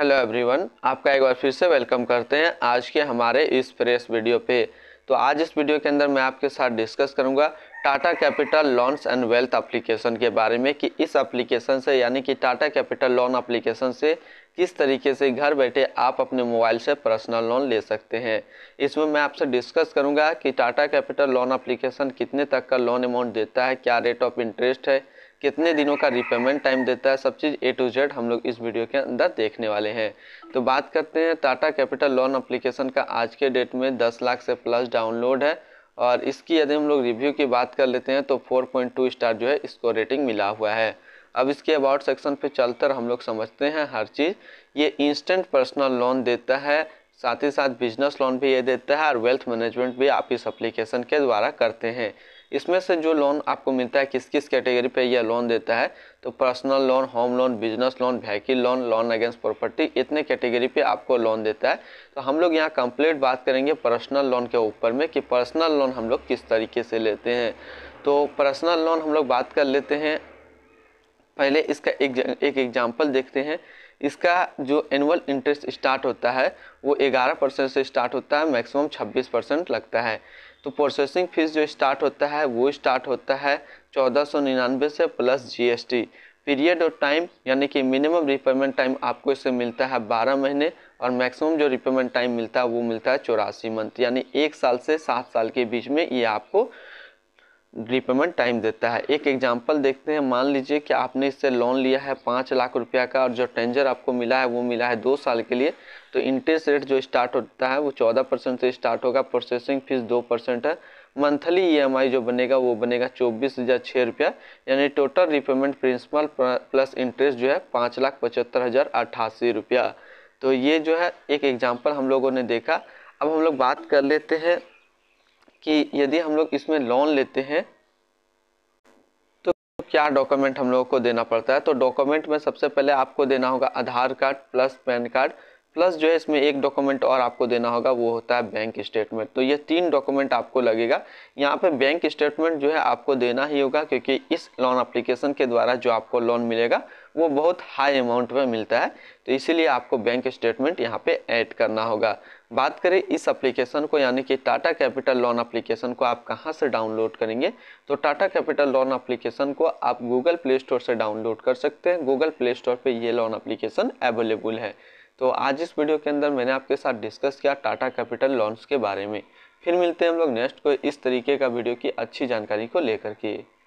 hello everyone आपका एक बार फिर से वेलकम करते हैं आज के हमारे इस फ्रेश वीडियो पे तो आज इस वीडियो के अंदर मैं आपके साथ डिस्कस करूंगा Tata capital loans and wealth application के बारे में कि इस एप्लीकेशन से यानी कि टाटा कैपिटल लोन एप्लीकेशन से किस तरीके से घर बैठे आप अपने मोबाइल से पर्सनल लोन ले सकते हैं इसमें मैं आपसे डिस्कस करूंगा कि टाटा कैपिटल लोन एप्लीकेशन कितने तक का लोन अमाउंट देता है क्या रेट ऑफ इंटरेस्ट है कितने दिनों का रिपेमेंट टाइम देता है सब चीज़ ए टू जेड हम लोग इस वीडियो के अंदर देखने वाले हैं तो बात करते हैं टाटा कैपिटल लोन अप्लीकेशन का आज के डेट में दस लाख से प्लस डाउनलोड है और इसकी यदि हम लोग रिव्यू की बात कर लेते हैं तो 4.2 स्टार जो है इसको रेटिंग मिला हुआ है अब इसके अबाउट सेक्शन पे चलकर हम लोग समझते हैं हर चीज़ ये इंस्टेंट पर्सनल लोन देता है साथ ही साथ बिजनेस लोन भी ये देता है और वेल्थ मैनेजमेंट भी आप इस एप्लीकेशन के द्वारा करते हैं इसमें से जो लोन आपको मिलता है किस किस कैटेगरी पे यह लोन देता है तो personal loan home loan business loan vehicle loan loan against property इतने कैटेगरी पे आपको लोन देता है तो हम लोग यहाँ कंप्लीट बात करेंगे पर्सनल लोन के ऊपर में कि पर्सनल लोन हम लोग किस तरीके से लेते हैं तो पर्सनल लोन हम लोग बात कर लेते हैं पहले इसका एक एग्जाम्पल देखते हैं इसका जो एनुअल इंटरेस्ट स्टार्ट होता है वो 11 परसेंट से स्टार्ट होता है मैक्सिमम 26 परसेंट लगता है तो प्रोसेसिंग फीस जो स्टार्ट होता है वो स्टार्ट होता है चौदह सौ निन्यानवे से plus GST period of time यानी कि मिनिमम रिपेमेंट टाइम आपको इससे मिलता है बारह महीने और मैक्सिमम जो रिपेमेंट टाइम मिलता है वो मिलता है चौरासी मंथ यानी एक साल से सात साल के बीच में ये आपको रिपेमेंट टाइम देता है एक एग्जांपल देखते हैं मान लीजिए कि आपने इससे लोन लिया है पाँच लाख रुपया का और जो टेंजर आपको मिला है वो मिला है दो साल के लिए तो इंटरेस्ट रेट जो स्टार्ट होता है वो चौदह परसेंट से स्टार्ट होगा प्रोसेसिंग फीस दो परसेंट है मंथली ईएमआई जो बनेगा वो बनेगा चौबीस हज़ार छः रुपया यानी total repayment principal plus interest जो है पाँच लाख पचहत्तर हज़ार अट्ठासी रुपया तो ये जो है एक एग्जाम्पल हम लोगों ने देखा अब हम लोग बात कर लेते हैं कि यदि हम लोग इसमें लोन लेते हैं तो क्या डॉक्यूमेंट हम लोगों को देना पड़ता है तो डॉक्यूमेंट में सबसे पहले आपको देना होगा Aadhaar card plus PAN card plus जो है इसमें एक डॉक्यूमेंट और आपको देना होगा वो होता है बैंक स्टेटमेंट तो ये तीन डॉक्यूमेंट आपको लगेगा यहाँ पे बैंक स्टेटमेंट जो है आपको देना ही होगा क्योंकि इस लोन अप्लीकेशन के द्वारा जो आपको लोन मिलेगा वो बहुत हाई अमाउंट में मिलता है तो इसीलिए आपको बैंक स्टेटमेंट यहाँ पे ऐड करना होगा बात करें इस एप्लीकेशन को यानी कि टाटा कैपिटल लोन एप्लीकेशन को आप कहाँ से डाउनलोड करेंगे तो टाटा कैपिटल लोन एप्लीकेशन को आप गूगल प्ले स्टोर से डाउनलोड कर सकते हैं गूगल प्ले स्टोर पर ये लोन अप्लीकेशन अवेलेबल है तो आज इस वीडियो के अंदर मैंने आपके साथ डिस्कस किया टाटा कैपिटल लोन्स के बारे में फिर मिलते हैं हम लोग नेक्स्ट को इस तरीके का वीडियो की अच्छी जानकारी को लेकर के